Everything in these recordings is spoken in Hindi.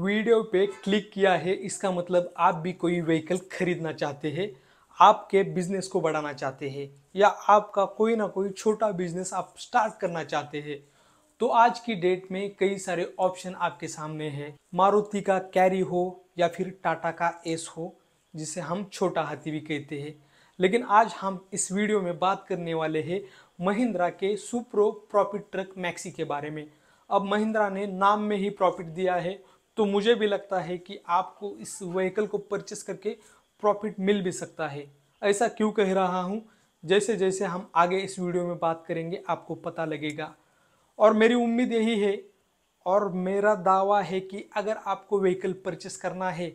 वीडियो पे क्लिक किया है इसका मतलब आप भी कोई व्हीकल खरीदना चाहते हैं आपके बिजनेस को बढ़ाना चाहते हैं या आपका कोई ना कोई छोटा बिजनेस आप स्टार्ट करना चाहते हैं तो आज की डेट में कई सारे ऑप्शन आपके सामने हैं मारुति का कैरी हो या फिर टाटा का एस हो जिसे हम छोटा हाथी भी कहते हैं लेकिन आज हम इस वीडियो में बात करने वाले हैं महिंद्रा के सुप्रो प्रॉफिट ट्रक मैक्सी के बारे में अब महिंद्रा ने नाम में ही प्रॉफिट दिया है तो मुझे भी लगता है कि आपको इस व्हीकल को परचेस करके प्रॉफिट मिल भी सकता है ऐसा क्यों कह रहा हूँ जैसे जैसे हम आगे इस वीडियो में बात करेंगे आपको पता लगेगा और मेरी उम्मीद यही है और मेरा दावा है कि अगर आपको व्हीकल परचेस करना है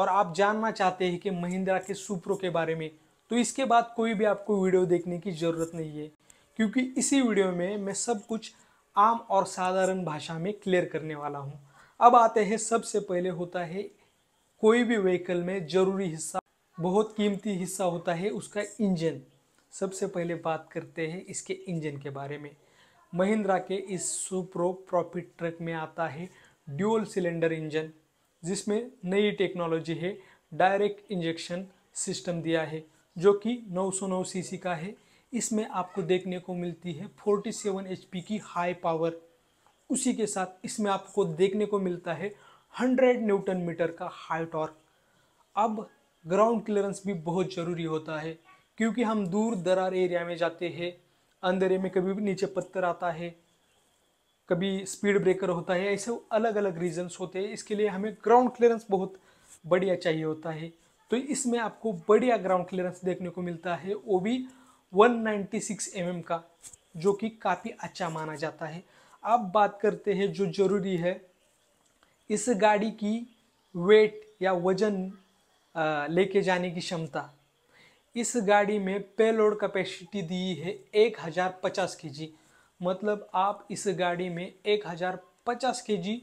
और आप जानना चाहते हैं कि महिंद्रा के सुप्रो के बारे में तो इसके बाद कोई भी आपको वीडियो देखने की ज़रूरत नहीं है क्योंकि इसी वीडियो में मैं सब कुछ आम और साधारण भाषा में क्लियर करने वाला हूँ अब आते हैं सबसे पहले होता है कोई भी व्हीकल में ज़रूरी हिस्सा बहुत कीमती हिस्सा होता है उसका इंजन सबसे पहले बात करते हैं इसके इंजन के बारे में महिंद्रा के इस सुप्रो प्रॉफिट ट्रक में आता है ड्यूल सिलेंडर इंजन जिसमें नई टेक्नोलॉजी है डायरेक्ट इंजेक्शन सिस्टम दिया है जो कि 909 सीसी का है इसमें आपको देखने को मिलती है 47 एचपी की हाई पावर उसी के साथ इसमें आपको देखने को मिलता है हंड्रेड न्यूटन मीटर का हाई टॉर्क अब ग्राउंड क्लियरेंस भी बहुत ज़रूरी होता है क्योंकि हम दूर दरार एरिया में जाते हैं अंधेरे में कभी भी नीचे पत्थर आता है कभी स्पीड ब्रेकर होता है ऐसे अलग अलग रीजंस होते हैं इसके लिए हमें ग्राउंड क्लियरेंस बहुत बढ़िया चाहिए होता है तो इसमें आपको बढ़िया ग्राउंड क्लियरेंस देखने को मिलता है वो भी 196 mm का जो कि काफ़ी अच्छा माना जाता है अब बात करते हैं जो ज़रूरी है इस गाड़ी की वेट या वज़न लेके जाने की क्षमता इस गाड़ी में पे लोड कैपेसिटी दी है एक हज़ार पचास के जी मतलब आप इस गाड़ी में एक हज़ार पचास के जी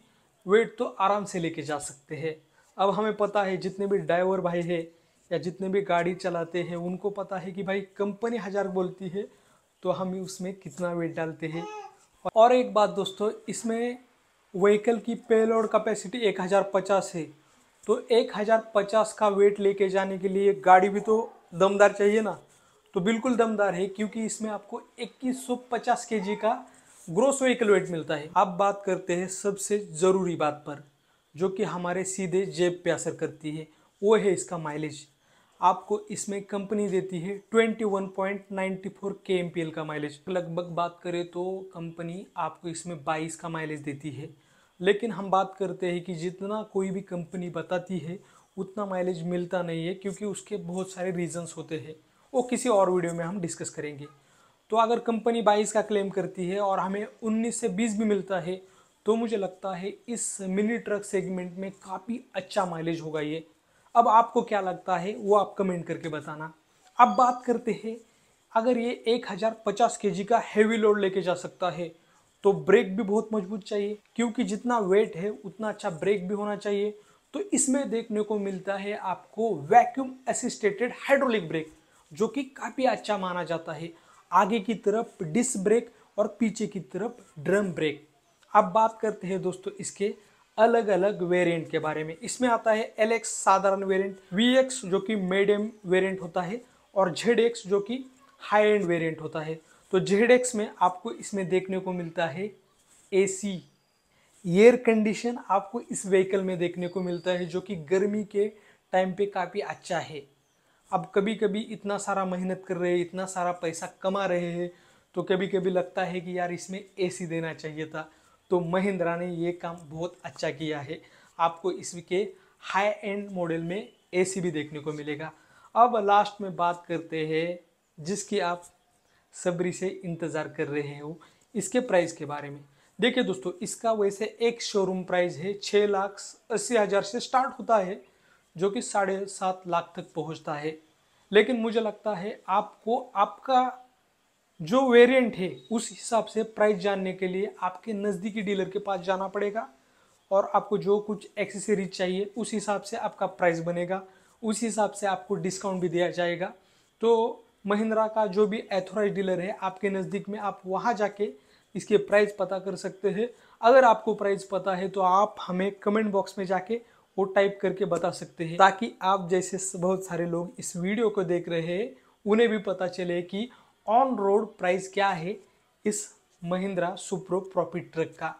वेट तो आराम से लेके जा सकते हैं अब हमें पता है जितने भी ड्राइवर भाई है या जितने भी गाड़ी चलाते हैं उनको पता है कि भाई कंपनी हज़ार बोलती है तो हम उसमें कितना वेट डालते हैं और एक बात दोस्तों इसमें व्हीकल की पेलोड कैपेसिटी 1050 है तो 1050 का वेट लेके जाने के लिए गाड़ी भी तो दमदार चाहिए ना तो बिल्कुल दमदार है क्योंकि इसमें आपको 2150 जी का ग्रोस व्हीकल वेट मिलता है अब बात करते हैं सबसे ज़रूरी बात पर जो कि हमारे सीधे जेब पे असर करती है वो है इसका माइलेज आपको इसमें कंपनी देती है 21.94 kmpl का माइलेज लगभग बात करें तो कंपनी आपको इसमें 22 का माइलेज देती है लेकिन हम बात करते हैं कि जितना कोई भी कंपनी बताती है उतना माइलेज मिलता नहीं है क्योंकि उसके बहुत सारे रीजंस होते हैं वो किसी और वीडियो में हम डिस्कस करेंगे तो अगर कंपनी 22 का क्लेम करती है और हमें 19 से 20 भी मिलता है तो मुझे लगता है इस मिनी ट्रक सेगमेंट में काफ़ी अच्छा माइलेज होगा ये अब आपको क्या लगता है वो आप कमेंट करके बताना अब बात करते हैं अगर ये एक हज़ार पचास के जी का हैवी लोड लेके जा सकता है तो ब्रेक भी बहुत मजबूत चाहिए क्योंकि जितना वेट है उतना अच्छा ब्रेक भी होना चाहिए तो इसमें देखने को मिलता है आपको वैक्यूम असिस्टेटेड हाइड्रोलिक ब्रेक जो कि काफ़ी अच्छा माना जाता है आगे की तरफ डिस्क ब्रेक और पीछे की तरफ ड्रम ब्रेक अब बात करते हैं दोस्तों इसके अलग अलग वेरिएंट के बारे में इसमें आता है एल एक्स साधारण वेरिएंट वी एक्स जो कि मेडियम वेरिएंट होता है और जेड एक्स जो कि हाई एंड वेरिएंट होता है तो जेड एक्स में आपको इसमें देखने को मिलता है ए सी एयर कंडीशन आपको इस व्हीकल में देखने को मिलता है जो कि गर्मी के टाइम पे काफ़ी अच्छा है अब कभी कभी इतना सारा मेहनत कर रहे हैं इतना सारा पैसा कमा रहे हैं तो कभी कभी लगता है कि यार इसमें ए देना चाहिए था तो महिंद्रा ने ये काम बहुत अच्छा किया है आपको इसके हाई एंड मॉडल में ए भी देखने को मिलेगा अब लास्ट में बात करते हैं जिसकी आप सब्री से इंतज़ार कर रहे हो इसके प्राइस के बारे में देखिए दोस्तों इसका वैसे एक शोरूम प्राइस है छः लाख अस्सी हज़ार से स्टार्ट होता है जो कि साढ़े सात लाख तक पहुंचता है लेकिन मुझे लगता है आपको आपका जो वेरिएंट है उस हिसाब से प्राइस जानने के लिए आपके नज़दीकी डीलर के पास जाना पड़ेगा और आपको जो कुछ एक्सेसरीज चाहिए उस हिसाब से आपका प्राइस बनेगा उस हिसाब से आपको डिस्काउंट भी दिया जाएगा तो महिंद्रा का जो भी एथोराइज डीलर है आपके नज़दीक में आप वहाँ जाके इसके प्राइस पता कर सकते हैं अगर आपको प्राइस पता है तो आप हमें कमेंट बॉक्स में जाके वो टाइप करके बता सकते हैं ताकि आप जैसे बहुत सारे लोग इस वीडियो को देख रहे हैं उन्हें भी पता चले कि ऑन रोड प्राइस क्या है इस महिंद्रा सुप्रो प्रॉफिट ट्रक का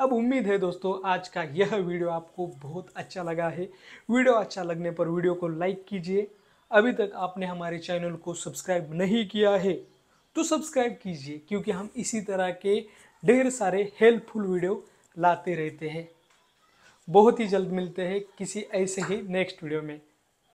अब उम्मीद है दोस्तों आज का यह वीडियो आपको बहुत अच्छा लगा है वीडियो अच्छा लगने पर वीडियो को लाइक कीजिए अभी तक आपने हमारे चैनल को सब्सक्राइब नहीं किया है तो सब्सक्राइब कीजिए क्योंकि हम इसी तरह के ढेर सारे हेल्पफुल वीडियो लाते रहते हैं बहुत ही जल्द मिलते हैं किसी ऐसे ही नेक्स्ट वीडियो में